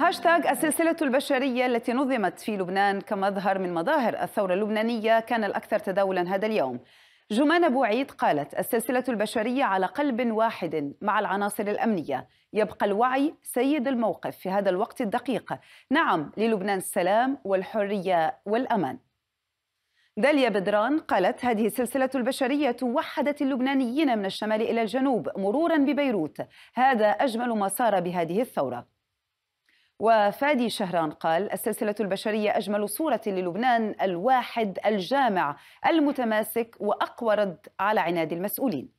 هاشتاغ السلسلة البشرية التي نظمت في لبنان كمظهر من مظاهر الثورة اللبنانية كان الأكثر تداولا هذا اليوم جمان أبو عيد قالت السلسلة البشرية على قلب واحد مع العناصر الأمنية يبقى الوعي سيد الموقف في هذا الوقت الدقيق نعم للبنان السلام والحرية والأمان داليا بدران قالت هذه السلسلة البشرية وحدت اللبنانيين من الشمال إلى الجنوب مرورا ببيروت هذا أجمل ما صار بهذه الثورة وفادي شهران قال السلسلة البشرية أجمل صورة للبنان الواحد الجامع المتماسك وأقوى رد على عناد المسؤولين